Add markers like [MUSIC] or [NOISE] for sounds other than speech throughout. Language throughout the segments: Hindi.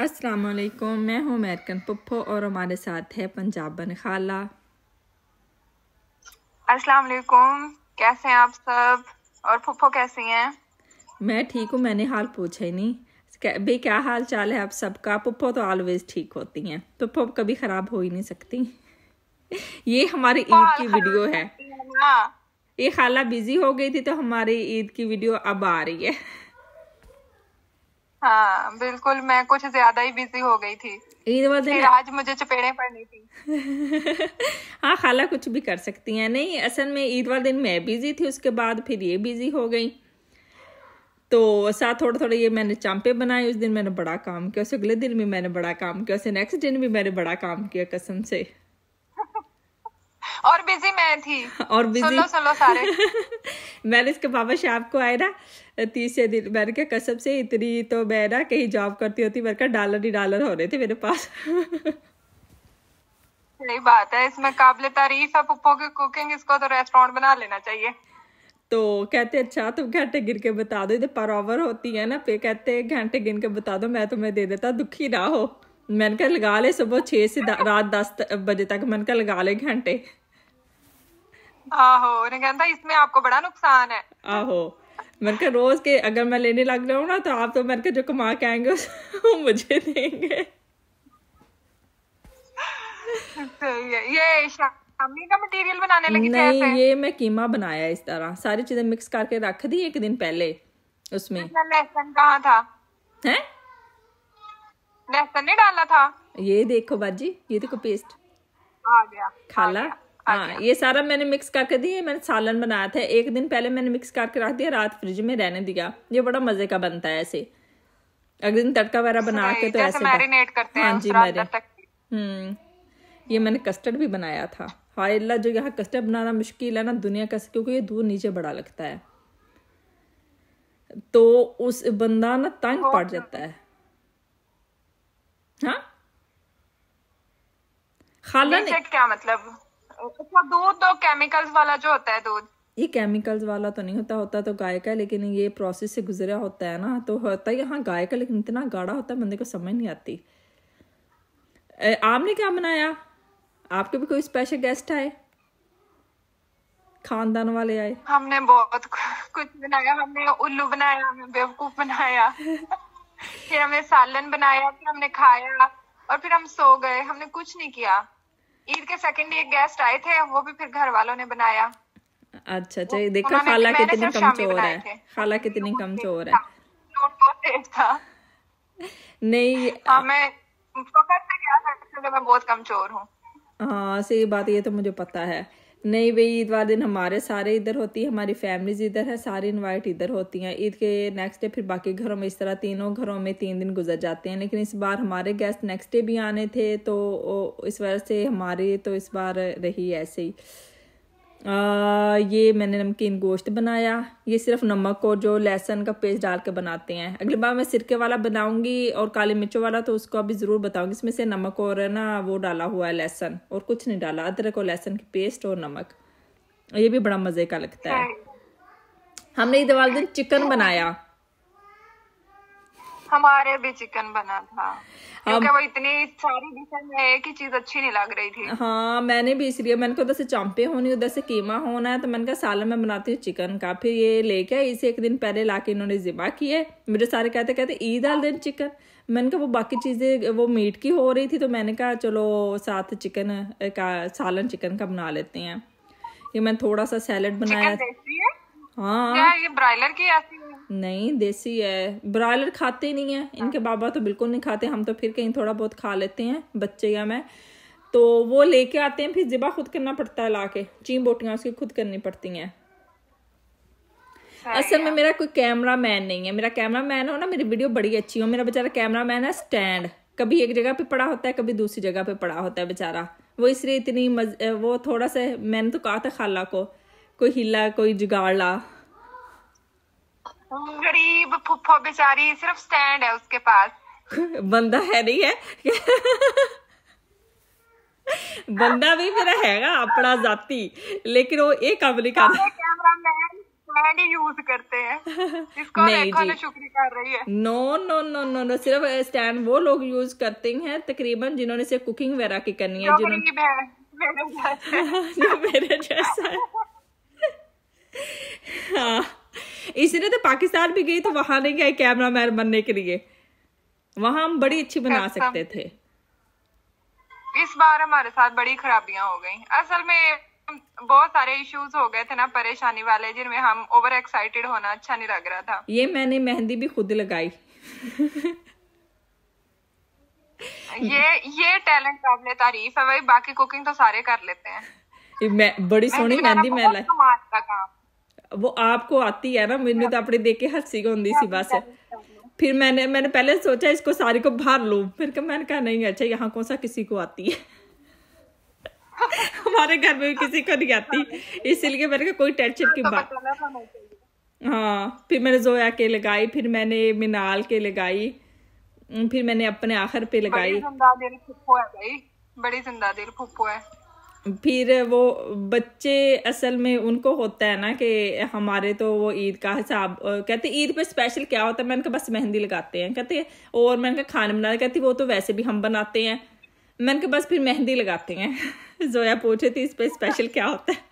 अस्सलाम वालेकुम मैं हूं अमेरिकन पप्पो और हमारे साथ है पंजाबन खाला अस्सलाम वालेकुम कैसे हैं आप सब और पप्पो कैसी हैं मैं ठीक हूं मैंने हाल पूछा ही नहीं भाई क्या हाल चाल है आप सबका पप्पो तो ऑलवेज ठीक होती हैं पप्पो कभी ख़राब हो ही नहीं सकती [LAUGHS] ये हमारी ईद की हाँ, वीडियो है हाँ। ये खाला बिजी हो गई थी तो हमारी ईद की वीडियो अब आ रही है हाँ बिल्कुल मैं कुछ ज्यादा ही बिजी हो गई थी ईद वाले दिन आज मुझे चपेड़े पड़नी थी [LAUGHS] हाँ खाला कुछ भी कर सकती हैं नहीं असल में ईद वाले दिन मैं बिजी थी उसके बाद फिर ये बिजी हो गई तो साथ थोड़ा थोड़ा ये मैंने चांपे बनाए उस दिन मैंने बड़ा काम किया उसे अगले दिन भी मैंने बड़ा काम किया उसे नेक्स्ट दिन भी मैंने बड़ा काम किया कसम से [LAUGHS] और बिजी मैं थी और बिजी सुनो सुनो सारे [LAUGHS] मैंने इसके बाबा शाह को आए ना तीसरे दिन मैंने कहा कसम से इतनी तो मैं ना कहीं जॉब करती होती मेरे कहा डॉलर ही डॉलर हो रहे थे मेरे पास सही बात है इसमें काबिल तारीफ है पप्पो की कुकिंग इसको तो रेस्टोरेंट बना लेना चाहिए तो कहते अच्छा तुम घंटे गिन के बता दो इधर पर आवर होती है ना पे कहते घंटे गिन के बता दो मैं तुम्हें दे देता दुखी ना हो मैंने कहा लगा ले सुबह छह से रात दस बजे तक मैंने कहा लगा ले घंटे आहो उन्हें कहता इसमें आपको बड़ा नुकसान है आहो मैंने कहा रोज़ के अगर मैं लेने लग रहा ना तो आप तो मैंने कहा जो कमा के आएंगे वो मुझे देंगे [LAUGHS] ये मटेरियल बनाने लगी नहीं ये मैं कीमा बनाया इस तरह सारी चीजें मिक्स करके रख दी एक दिन पहले उसमें लहसुन कहाँ था लहसुन नहीं डाला था ये देखो बाजी ये देखो पेस्ट आ गया खाला आ गया। हाँ ये सारा मैंने मिक्स करके दिया मैंने सालन बनाया था एक दिन पहले मैंने मिक्स करके रख दिया रात फ्रिज में रहने दिया ये बड़ा मजे का बनता है ऐसे अगले दिन तड़का वगैरह बना के तो ऐसे मैरिनेट करते हैं हाँ जी मैरिन हम्म ये मैंने कस्टर्ड भी बनाया था हाय अल्लाह जो यहाँ कस्टर्ड बनाना मुश्किल है ना दुनिया का क्योंकि ये दूर नीचे बड़ा लगता है तो उस बंदा ना तंग पड़ जाता है हाँ खालन क्या मतलब अच्छा दूध तो केमिकल्स वाला जो होता है दूध ये केमिकल्स वाला तो नहीं होता होता तो गाय का लेकिन ये प्रोसेस से गुजरा होता है ना तो होता है यहाँ गाय का लेकिन इतना गाढ़ा होता है बंदे को समझ नहीं आती आपने क्या बनाया आपके भी कोई स्पेशल गेस्ट आए खानदान वाले आए हमने बहुत कुछ बनाया हमने उल्लू बनाया हमने बेवकूफ बनाया फिर हमने सालन बनाया फिर हमने खाया और फिर हम सो गए हमने कुछ नहीं किया ईद के सेकंड डे गेस्ट आए थे वो भी फिर घर वालों ने बनाया अच्छा अच्छा तो देखा खाला कितनी कमजोर है खाला कितनी कमजोर है नहीं हाँ, मैं बहुत कमजोर हूँ हाँ सही बात ये तो मुझे पता है नहीं भाई ईदवार दिन हमारे सारे इधर होती है हमारी फैमिलीज इधर है सारी इन्वाइट इधर होती हैं ईद के नेक्स्ट डे फिर बाकी घरों में इस तरह तीनों घरों में तीन दिन गुजर जाते हैं लेकिन इस बार हमारे गेस्ट नेक्स्ट डे भी आने थे तो इस वजह से हमारी तो इस बार रही ऐसे ही आ, ये मैंने नमकीन गोश्त बनाया ये सिर्फ नमक और जो लहसुन का पेस्ट डाल के बनाते हैं अगली बार मैं सिरके वाला बनाऊंगी और काले मिर्चों वाला तो उसको अभी ज़रूर बताऊंगी इसमें से नमक और ना वो डाला हुआ है लहसुन और कुछ नहीं डाला अदरक और लहसुन की पेस्ट और नमक ये भी बड़ा मज़े का लगता है हाँ। हमने ईद वाले दिन चिकन बनाया हमारे भी चिकन बना था क्योंकि वो इतनी सारी डिशेज में एक ही चीज अच्छी नहीं लग रही थी हाँ मैंने भी इसलिए मैंने कहा उधर से चांपे होनी उधर से कीमा होना है तो मैंने कहा सालन में बनाती हूँ चिकन का फिर ये लेके आई इसे एक दिन पहले ला के इन्होंने जिबा किए मेरे सारे कहते कहते ईद आल दिन चिकन मैंने कहा वो बाकी चीज़ें वो मीट की हो रही थी तो मैंने कहा चलो साथ चिकन का सालन चिकन का बना लेते हैं ये मैंने थोड़ा सा सैलड बनाया हाँ ये ब्रायलर की ऐसी नहीं देसी है ब्रायलर खाते नहीं है हाँ। इनके बाबा तो बिल्कुल नहीं खाते हम तो फिर कहीं थोड़ा बहुत खा लेते हैं बच्चे या मैं तो वो लेके आते हैं फिर जिबा खुद करना पड़ता है लाके चीन चीम उसकी खुद करनी पड़ती हैं असल में मेरा कोई कैमरा मैन नहीं है मेरा कैमरा मैन हो ना मेरी वीडियो बड़ी अच्छी हो मेरा बेचारा कैमरा मैन है स्टैंड कभी एक जगह पे पड़ा होता है कभी दूसरी जगह पे पड़ा होता है बेचारा वो इसलिए इतनी मज वो थोड़ा सा मैंने तो कहा था खाला को कोई हिला कोई जुगाड़ ला गरीब फुफो बेचारी सिर्फ स्टैंड है उसके पास बंदा है नहीं है बंदा भी मेरा हैगा अपना जाति लेकिन वो ये काम नहीं करते तो कर no no no no no सिर्फ स्टैंड वो लोग यूज करते हैं तकरीबन जिन्होंने सिर्फ कुकिंग वगैरह की करनी है जिन्होंने [LAUGHS] मेरे जैसा हाँ इसीलिए तो पाकिस्तान भी गई तो वहां नहीं गए कैमरा मैन बनने के लिए वहां हम बड़ी अच्छी बना अच्छा। सकते थे इस बार हमारे साथ बड़ी खराबियां हो गई असल में बहुत सारे इश्यूज हो गए थे ना परेशानी वाले जिनमें हम ओवर एक्साइटेड होना अच्छा नहीं लग रहा था ये मैंने मेहंदी भी खुद लगाई ये ये टैलेंट काबिल तारीफ है भाई बाकी कुकिंग तो सारे कर लेते हैं मैं बड़ी सोनी मेहंदी मैं लगा वो आपको आती है ना मैंने तो अपने देख के हंसी होंगी सी बस फिर मैंने मैंने पहले सोचा इसको सारे को भर लो फिर कर मैंने कहा नहीं अच्छा यहाँ कौन सा किसी को आती है हमारे घर में भी किसी को नहीं आती इसीलिए मैंने कहा कोई टेंशन की बात हाँ फिर मैंने जोया के लगाई फिर मैंने मिनाल के लगाई फिर मैंने अपने आखिर पे लगाई बड़ी जिंदा दिल फूफो है फिर वो बच्चे असल में उनको होता है ना कि हमारे तो वो ईद का हिसाब कहते ईद पे स्पेशल क्या होता है मैंने कहा बस मेहंदी लगाते हैं कहते और मैंने कहा खाना बनाते कहती वो तो वैसे भी हम बनाते हैं मैंने कहा बस फिर मेहंदी लगाते हैं [LAUGHS] जोया पूछ रही थी इस पे स्पेशल क्या होता है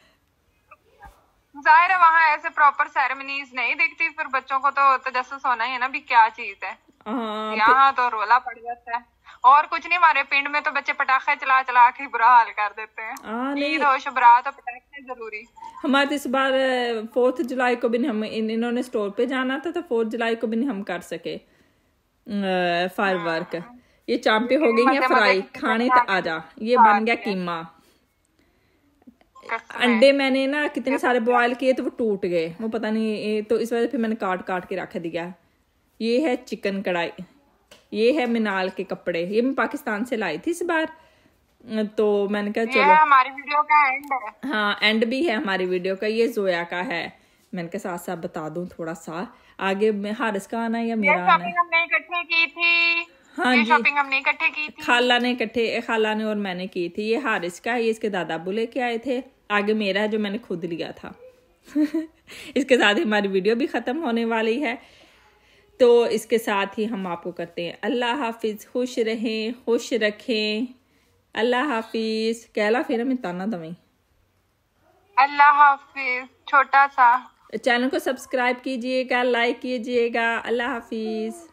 जाहिर है वहाँ ऐसे प्रॉपर सेरेमनीज नहीं दिखती फिर बच्चों को तो तजस्सुस तो होना ही है ना भी क्या चीज है हाँ, यहाँ तो रोला पड़ जाता है और कुछ नहीं हमारे पिंड में तो बच्चे पटाखे चला चला के बुरा हाल कर देते हैं ईद हो शुभरात तो पटाखे जरूरी हमारे तो इस बार फोर्थ जुलाई को भी हम इन, इन्होंने स्टोर पे जाना था तो फोर्थ जुलाई को भी हम कर सके फायर हाँ। वर्क ये चांपे हो गई है फ्राई खाने तो आ जा ये हाँ, बन गया कीमा अंडे मैंने ना कितने सारे बॉयल किए तो वो टूट गए वो पता नहीं तो इस वजह से फिर मैंने काट काट के रख दिया ये है चिकन कढ़ाई ये है मिनाल के कपड़े ये मैं पाकिस्तान से लाई थी इस बार तो मैंने कहा चलो हमारी वीडियो का एंड है हाँ एंड भी है हमारी वीडियो का ये जोया का है मैंने कहा साथ साथ बता दूं थोड़ा सा आगे हारिस का आना या मेरा आना हमने इकट्ठे की थी हाँ जी शॉपिंग हमने इकट्ठे की थी खाला ने इकट्ठे खाला ने और मैंने की थी ये हारिस का ये इसके दादा अबू लेके आए थे आगे मेरा है जो मैंने खुद लिया था [LAUGHS] इसके साथ ही हमारी वीडियो भी ख़त्म होने वाली है तो इसके साथ ही हम आपको करते हैं अल्लाह हाफिज़ खुश रहें खुश रखें अल्लाह हाफिज़ कहला फिर हमें ताना दवाई अल्लाह हाफिज़ छोटा सा चैनल को सब्सक्राइब कीजिएगा लाइक कीजिएगा अल्लाह हाफिज़